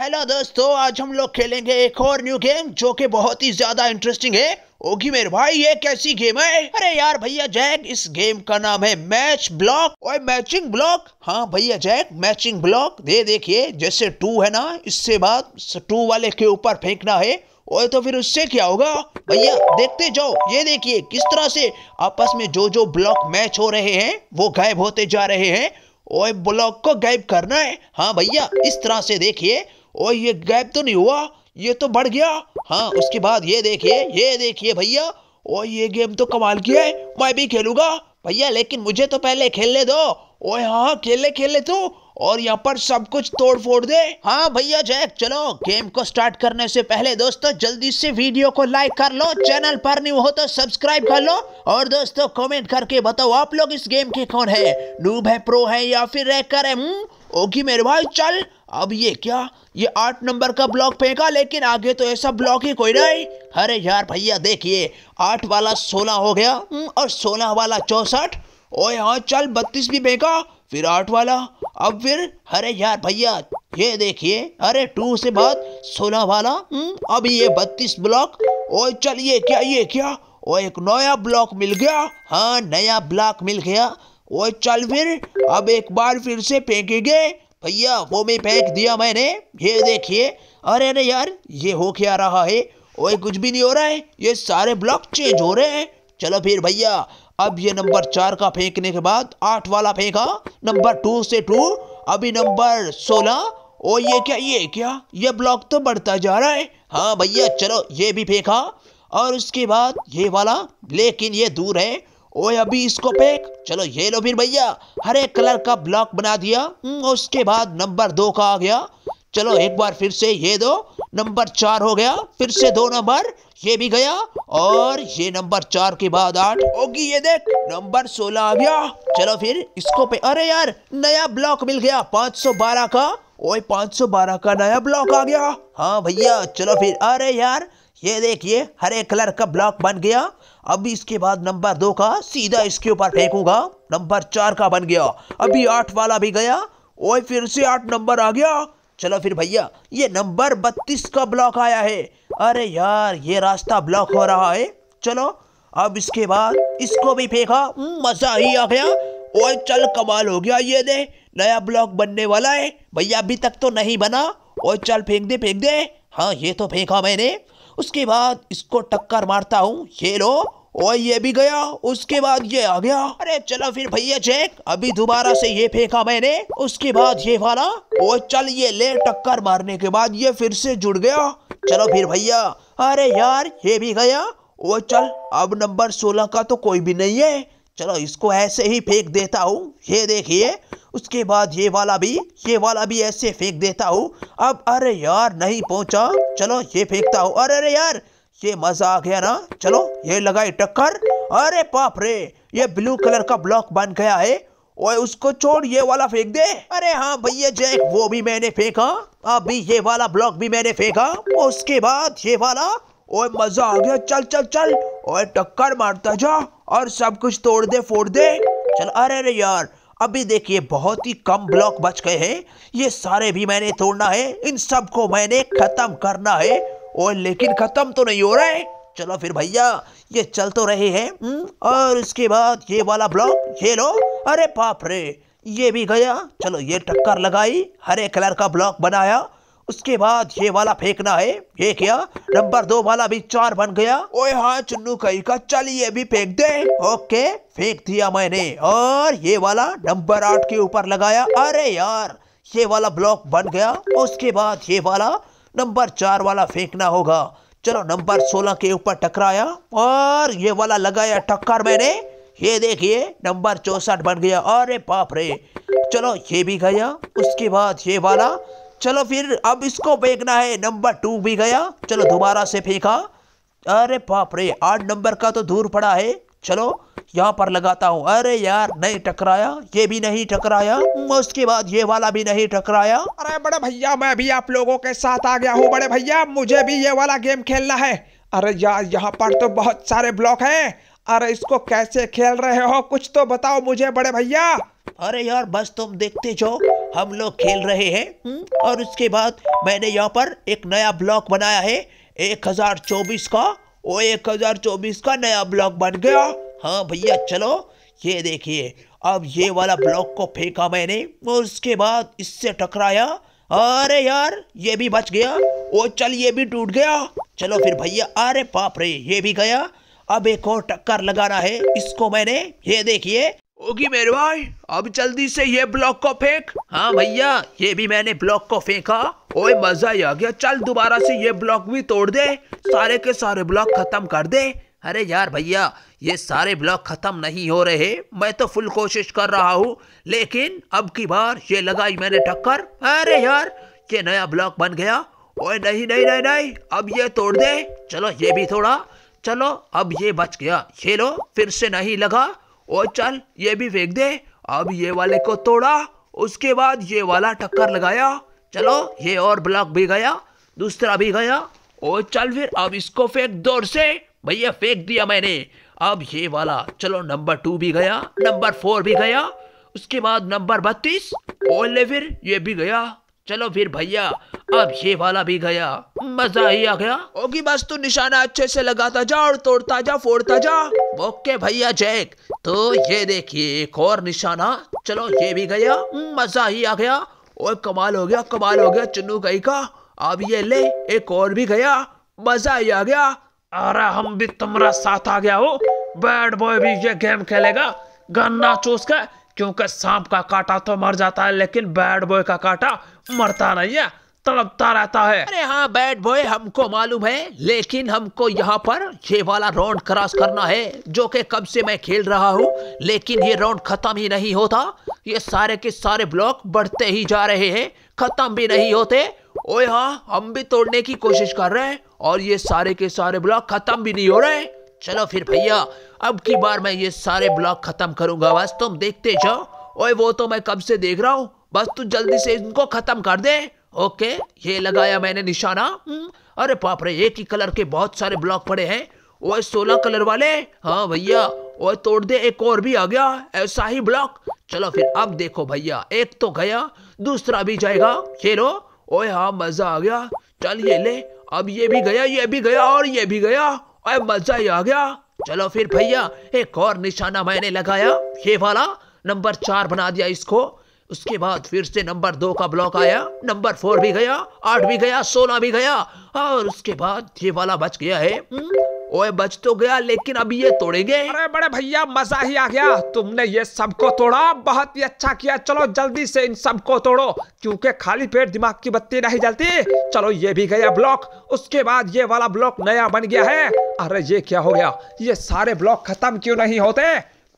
Hello दोस्तों आज हम लोग खेलेंगे एक और न्यू गेम जो कि बहुत ही ज्यादा इंटरेस्टिंग है ओगी मेरे भाई ये कैसी गेम है अरे यार भैया जैक इस गेम का नाम है मैच ब्लॉक और मैचिंग ब्लॉक हाँ भैया जैक मैचिंग ब्लॉक ये देखिए जैसे टू है ना इससे बाद टू वाले के ऊपर फेंकना है और तो फिर उससे क्या होगा भैया देखते जाओ ये देखिए किस तरह से आपस में जो जो ब्लॉक मैच हो रहे हैं वो गायब होते जा रहे हैं और ब्लॉक को गायब करना है हाँ भैया इस तरह से देखिए ओ ये गैप तो नहीं हुआ ये तो बढ़ गया हाँ उसके बाद ये देखिए ये देखिए भैया ओ ये गेम तो कमाल की है मैं भी खेलूंगा भैया लेकिन मुझे तो पहले खेलने दो ओए हाँ खेले खेले तू और यहाँ पर सब कुछ तोड़ फोड़ दे हाँ भैया जैक चलो गेम को स्टार्ट करने से पहले दोस्तों जल्दी से वीडियो को लाइक कर लो चैनल पर नहीं हो तो सब्सक्राइब कर लो और दोस्तों कमेंट करके बताओ आप लोग इस गेम के कौन है नूब है प्रो है या फिर रैकर है हम्म, ओके मेरे भाई चल अब ये क्या ये आठ नंबर का ब्लॉक फेंका लेकिन आगे तो ऐसा ब्लॉक ही कोई नहीं अरे यार भैया देखिए आठ वाला सोलह हो गया हम्म, और सोलह वाला चौसठ ओ यहाँ चल बत्तीस भी फेंका फिर आठ वाला अब फिर अरे यार भैया ये देखिए अरे टू से बाद सोलह वाला हम्म, अब ये बत्तीस ब्लॉक ओ चल ये क्या ये क्या वो एक नया ब्लॉक मिल गया हाँ नया ब्लॉक मिल गया वो चल फिर अब एक बार फिर से फेंकेंगे भैया वो में फेंक दिया मैंने ये देखिए अरे अरे यार ये हो क्या रहा है ओए कुछ भी नहीं हो रहा है ये सारे ब्लॉक चेंज हो रहे हैं चलो फिर भैया अब ये नंबर चार का फेंकने के बाद आठ वाला फेंका नंबर टू से टू अभी नंबर सोलह ओ ये क्या ये क्या ये ब्लॉक तो बढ़ता जा रहा है हाँ भैया चलो ये भी फेंका और उसके बाद ये वाला लेकिन ये दूर है ओए अभी इसको पेक चलो ये लो फिर भैया हरे कलर का ब्लॉक बना दिया हम्म, उसके बाद नंबर दो का आ गया चलो एक बार फिर से ये दो नंबर चार हो गया फिर से दो नंबर ये भी गया और ये नंबर चार के बाद आठ होगी ये देख नंबर सोलह आ गया चलो फिर इसको पे अरे यार नया ब्लॉक मिल गया पांच सौ बारह का ओए पांच सौ बारह का नया ब्लॉक आ गया हाँ भैया चलो फिर अरे यार ये देखिए हरे कलर का ब्लॉक बन गया अभी इसके बाद नंबर दो का सीधा इसके ऊपर फेंकूंगा नंबर चार का बन गया अभी आठ वाला भी गया ओए फिर से आठ नंबर आ गया चलो फिर भैया ये नंबर बत्तीस का ब्लॉक आया है अरे यार ये रास्ता ब्लॉक हो रहा है चलो अब इसके बाद इसको भी फेंका हम्म, मजा ही आ गया ओए चल कमाल हो गया ये दे नया ब्लॉक बनने वाला है भैया अभी तक तो नहीं बना ओए चल फेंक दे फेंक दे हाँ ये तो फेंका मैंने उसके बाद इसको टक्कर मारता हूँ ये लो और ये भी गया उसके बाद ये आ गया अरे चलो फिर भैया चेक अभी दोबारा से ये फेंका मैंने उसके बाद ये वाला और चल ये ले टक्कर मारने के बाद ये फिर से जुड़ गया चलो फिर भैया अरे यार ये भी गया वो चल अब नंबर सोलह का तो कोई भी नहीं है चलो इसको ऐसे ही फेंक देता हूँ ये देखिए उसके बाद ये वाला भी ये वाला भी ऐसे फेंक देता हूँ अब अरे यार नहीं पहुँचा चलो ये फेंकता हूँ अरे अरे यार ये मज़ा आ गया ना चलो ये लगाई टक्कर अरे पाप रे ये ब्लू कलर का ब्लॉक बन गया है ओए उसको छोड़ ये वाला फेंक दे अरे हाँ भैया जैक वो भी मैंने फेंका अभी ये वाला ब्लॉक भी मैंने फेंका उसके बाद ये वाला ओए मजा आ गया चल चल चल ओए टक्कर मारता जा और सब कुछ तोड़ दे फोड़ दे चल अरे अरे यार अभी देखिए बहुत ही कम ब्लॉक बच गए हैं ये सारे भी मैंने तोड़ना है इन सब को मैंने खत्म करना है और लेकिन खत्म तो नहीं हो रहा है चलो फिर भैया ये चल तो रहे हैं हम्म, और इसके बाद ये वाला ब्लॉक ये लो अरे पाप रे ये भी गया चलो ये टक्कर लगाई हरे कलर का ब्लॉक बनाया उसके बाद ये वाला फेंकना है ये क्या नंबर दो वाला भी चार बन गया ओए हाँ चुन्नू कही का चलिए भी फेंक दे ओके फेंक दिया मैंने और ये वाला नंबर आठ के ऊपर लगाया अरे यार ये वाला ब्लॉक बन गया उसके बाद ये वाला नंबर चार वाला फेंकना होगा चलो नंबर सोलह के ऊपर टकराया और ये वाला लगाया टक्कर मैंने ये देखिए नंबर चौसठ बन गया अरे बाप रे चलो ये भी गया उसके बाद ये वाला चलो फिर अब इसको फेंकना है नंबर टू भी गया चलो दोबारा से फेंका अरे बाप रे आठ नंबर का तो दूर पड़ा है चलो यहाँ पर लगाता हूँ अरे यार नहीं टकराया ये भी नहीं टकराया उसके बाद ये वाला भी नहीं टकराया अरे बड़े भैया मैं भी आप लोगों के साथ आ गया हूँ बड़े भैया मुझे भी ये वाला गेम खेलना है अरे यार यहाँ पर तो बहुत सारे ब्लॉक है अरे इसको कैसे खेल रहे हो कुछ तो बताओ मुझे बड़े भैया अरे यार बस तुम देखते जाओ हम लोग खेल रहे हैं हम्म, और उसके बाद मैंने यहाँ पर एक नया ब्लॉक बनाया है 1024 का वो 1024 का नया ब्लॉक बन गया हाँ भैया चलो ये देखिए अब ये वाला ब्लॉक को फेंका मैंने और उसके बाद इससे टकराया अरे यार ये भी बच गया ओ चल ये भी टूट गया चलो फिर भैया अरे पाप रे ये भी गया अब एक और टक्कर लगाना है इसको मैंने ये देखिए ओगी मेरे भाई अब जल्दी से ये ब्लॉक को फेंक हाँ भैया ये भी मैंने ब्लॉक को फेंका ओए मजा आ गया चल दोबारा से ये ब्लॉक भी तोड़ दे सारे के सारे ब्लॉक खत्म कर दे अरे यार भैया ये सारे ब्लॉक खत्म नहीं हो रहे मैं तो फुल कोशिश कर रहा हूँ लेकिन अब की बार ये लगाई मैंने टक्कर अरे यार ये नया ब्लॉक बन गया ओए नहीं नहीं नहीं नहीं अब ये तोड़ दे चलो ये भी थोड़ा चलो अब ये बच गया ये लो फिर से नहीं लगा ओ चल ये भी फेंक दे अब ये वाले को तोड़ा उसके बाद ये वाला टक्कर लगाया चलो ये और ब्लॉक भी गया दूसरा भी गया ओ चल फिर अब इसको फेंक दौर से भैया फेंक दिया मैंने अब ये वाला चलो नंबर टू भी गया नंबर फोर भी गया उसके बाद नंबर बत्तीस ओले फिर ये भी गया चलो फिर भैया अब ये वाला भी गया मजा ही आ गया ओगी बस तू निशाना अच्छे से लगाता जा और तोड़ता जा फोड़ता जा ओके भैया जैक तो ये देखिए एक और निशाना चलो ये भी गया मजा ही आ गया और कमाल हो गया कमाल हो गया चुनू गई का अब ये ले एक और भी गया मजा ही आ गया अरे हम भी तुम्हारा साथ आ गया हो बैड बॉय भी ये गेम खेलेगा गन्ना चूस के क्योंकि सांप का काटा तो मर जाता है लेकिन बैड बॉय का काटा मरता नहीं है तड़पता रहता है अरे हाँ बैड बॉय हमको मालूम है लेकिन हमको यहाँ पर ये वाला राउंड क्रॉस करना है जो कि कब से मैं खेल रहा हूँ लेकिन ये राउंड खत्म ही नहीं होता ये सारे के सारे ब्लॉक बढ़ते ही जा रहे हैं खत्म भी नहीं होते ओए हाँ हम भी तोड़ने की कोशिश कर रहे हैं और ये सारे के सारे ब्लॉक खत्म भी नहीं हो रहे हैं चलो फिर भैया अब की बार मैं ये सारे ब्लॉक खत्म करूंगा बस तुम देखते जाओ ओए वो तो मैं कब से देख रहा हूँ बस तू जल्दी से इनको खत्म कर दे ओके ये लगाया मैंने निशाना हम्म, अरे बाप रे एक ही कलर के बहुत सारे ब्लॉक पड़े हैं ओए सोलह कलर वाले हाँ भैया ओए तोड़ दे एक और भी आ गया ऐसा ही ब्लॉक चलो फिर अब देखो भैया एक तो गया दूसरा भी जाएगा ये लो ओए हाँ मजा आ गया चल ये ले अब ये भी गया ये भी गया और ये भी गया अब मजा ही आ गया चलो फिर भैया एक और निशाना मैंने लगाया ये वाला नंबर चार बना दिया इसको उसके बाद फिर से नंबर दो का ब्लॉक आया नंबर फोर भी गया आठ भी गया सोलह भी गया और उसके बाद ये वाला बच गया है हम्म, ओए बच तो गया लेकिन अब ये तोड़ेंगे अरे बड़े भैया मजा ही आ गया तुमने ये सबको तोड़ा बहुत ही अच्छा किया चलो जल्दी से इन सबको तोड़ो क्योंकि खाली पेट दिमाग की बत्ती नहीं जलती चलो ये भी गया ब्लॉक उसके बाद ये वाला ब्लॉक नया बन गया है अरे ये क्या हो गया ये सारे ब्लॉक खत्म क्यों नहीं होते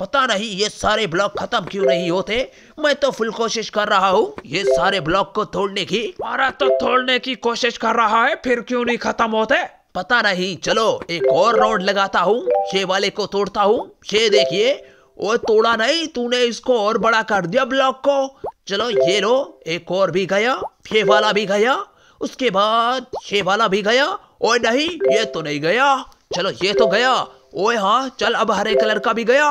पता नहीं ये सारे ब्लॉक खत्म क्यों नहीं होते मैं तो फुल कोशिश कर रहा हूँ ये सारे ब्लॉक को तोड़ने की तो तोड़ने की कोशिश कर रहा है फिर क्यों नहीं खत्म होते पता नहीं चलो एक और राउंड लगाता हूँ ये वाले को तोड़ता हूँ ये देखिए वो तोड़ा नहीं तूने इसको और बड़ा कर दिया ब्लॉक को चलो ये लो एक और भी गया ये वाला भी गया उसके बाद ये वाला भी गया और नहीं ये तो नहीं गया चलो ये तो गया ओए हाँ चल अब हरे कलर का भी गया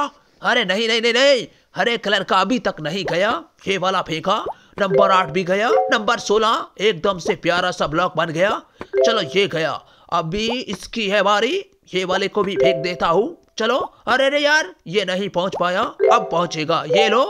अरे नहीं नहीं नहीं नहीं हरे कलर का अभी तक नहीं गया ये वाला फेंका नंबर आठ भी गया नंबर सोलह एकदम से प्यारा सा ब्लॉक बन गया चलो ये गया अभी इसकी है बारी ये वाले को भी फेंक देता हूँ चलो अरे अरे यार ये नहीं पहुंच पाया अब पहुंचेगा ये लो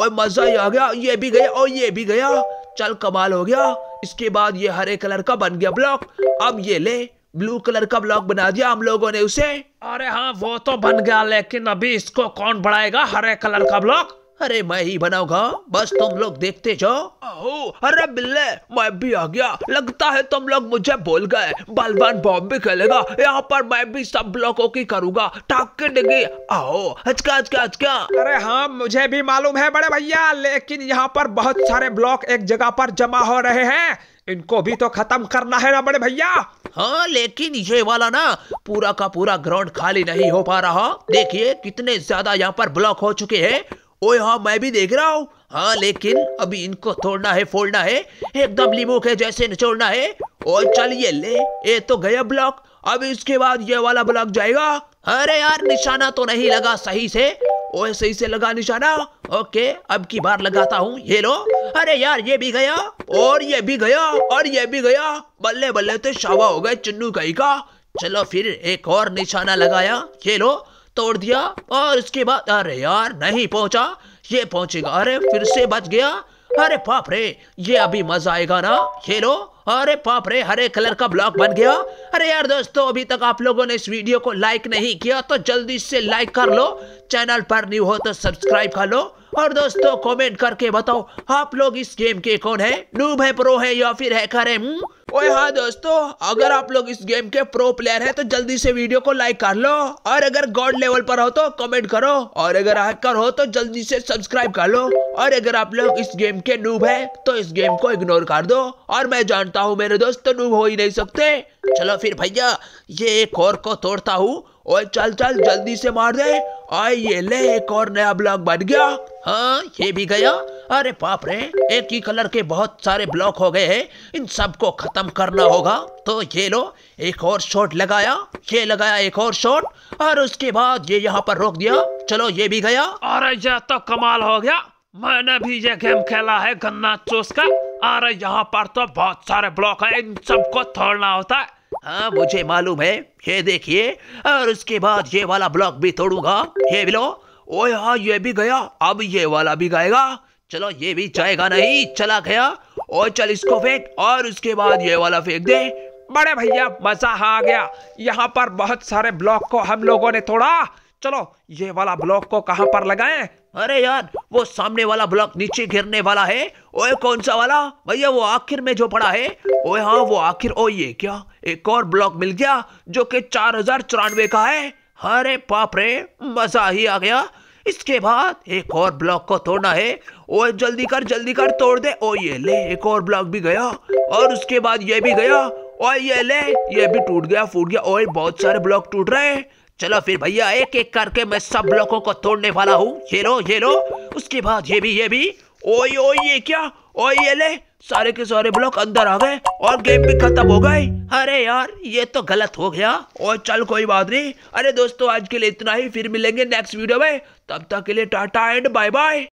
ओए मजा ही आ गया ये भी गया और ये भी गया चल कमाल हो गया इसके बाद ये हरे कलर का बन गया ब्लॉक अब ये ले ब्लू कलर का ब्लॉक बना दिया हम लोगों ने उसे अरे हाँ वो तो बन गया लेकिन अभी इसको कौन बढ़ाएगा हरे कलर का ब्लॉक अरे मैं ही बनाऊंगा बस तुम लोग देखते जाओ अरे बिल्ले मैं भी आ गया लगता है तुम लोग मुझे बोल गए बलवान बॉम्ब भी खेलेगा यहाँ पर मैं भी सब लोगों की करूंगा टाक डिगी आओ हचका हचका हचका अरे हाँ मुझे भी मालूम है बड़े भैया लेकिन यहाँ पर बहुत सारे ब्लॉक एक जगह पर जमा हो रहे हैं इनको भी तो खत्म करना है ना बड़े भैया हाँ लेकिन ये वाला ना पूरा का पूरा ग्राउंड खाली नहीं हो पा रहा देखिए कितने ज्यादा यहाँ पर ब्लॉक हो चुके हैं ओए हाँ मैं भी देख रहा हूँ हाँ लेकिन अभी इनको तोड़ना है फोड़ना है एकदम लीमू के जैसे निचोड़ना है और चलिए ले ये तो गया ब्लॉक अब इसके बाद ये वाला ब्लॉक जाएगा अरे यार निशाना तो नहीं लगा सही से ओए सही से लगा निशाना ओके अब की बार लगाता हूँ ये लो अरे यार ये भी गया और ये भी गया और ये भी गया बल्ले बल्ले तो शावा हो गए चुन्नू कहीं का चलो फिर एक और निशाना लगाया ये लो तोड़ दिया और इसके बाद अरे यार नहीं पहुंचा ये पहुंचेगा अरे फिर से बच गया अरे पाप रे ये अभी मजा आएगा ना खेलो अरे पाप रे हरे कलर का ब्लॉग बन गया अरे यार दोस्तों अभी तक आप लोगों ने इस वीडियो को लाइक नहीं किया तो जल्दी से लाइक कर लो चैनल पर न्यू हो तो सब्सक्राइब कर लो और दोस्तों कमेंट करके बताओ आप लोग इस गेम के कौन है नूब है प्रो है या फिर हैकर है हम्म? ओए हाँ दोस्तों अगर आप लोग इस गेम के प्रो प्लेयर हैं तो जल्दी से वीडियो को लाइक कर लो और अगर गॉड लेवल पर हो तो कमेंट करो और अगर हैकर हो तो जल्दी से सब्सक्राइब कर लो और अगर आप लोग इस गेम के नूब है तो इस गेम को इग्नोर कर दो और मैं जानता तोड़ता हूँ मेरे दोस्त तुम हो ही नहीं सकते चलो फिर भैया ये एक और को तोड़ता हूँ और चल चल जल्दी से मार दे आए ये ले एक और नया ब्लॉक बन गया हाँ ये भी गया अरे पाप रे एक ही कलर के बहुत सारे ब्लॉक हो गए हैं इन सब को खत्म करना होगा तो ये लो एक और शॉट लगाया ये लगाया एक और शॉट और उसके बाद ये यहाँ पर रोक दिया चलो ये भी गया अरे यह तो कमाल हो गया मैंने भी ये गेम खेला है गन्ना चूस का अरे यहाँ पर तो बहुत सारे ब्लॉक है इन सबको तोड़ना होता है हाँ मुझे मालूम है ये देखिए और उसके बाद ये वाला ब्लॉक भी तोड़ूंगा ये भी लो ओ यहाँ ये भी गया अब ये वाला भी गएगा चलो ये भी जाएगा नहीं चला गया और चल इसको फेंक और उसके बाद ये वाला फेंक दे बड़े भैया मजा आ गया यहाँ पर बहुत सारे ब्लॉक को हम लोगों ने तोड़ा चलो ये वाला ब्लॉक को कहाँ पर लगाएं अरे यार वो सामने वाला ब्लॉक नीचे गिरने वाला है ओए कौन सा वाला भैया वो आखिर में जो पड़ा है ओए हाँ वो आखिर ओ ये क्या एक और ब्लॉक मिल गया जो कि चार हजार चौरानवे का है अरे पाप रे मजा ही आ गया इसके बाद एक और ब्लॉक को तोड़ना है ओए जल्दी कर जल्दी कर तोड़ दे ओ ये ले एक और ब्लॉक भी गया और उसके बाद ये भी गया ओ ये ले ये भी टूट गया फूट गया ओए बहुत सारे ब्लॉक टूट रहे हैं चलो फिर भैया एक एक करके मैं सब ब्लॉकों को तोड़ने वाला हूँ ये लो ये लो उसके बाद ये भी ये भी ओए ओए ये क्या ओए ये ले सारे के सारे ब्लॉक अंदर आ गए और गेम भी खत्म हो गए अरे यार ये तो गलत हो गया और चल कोई बात नहीं अरे दोस्तों आज के लिए इतना ही फिर मिलेंगे नेक्स्ट वीडियो में तब तक के लिए टाटा एंड बाय बाय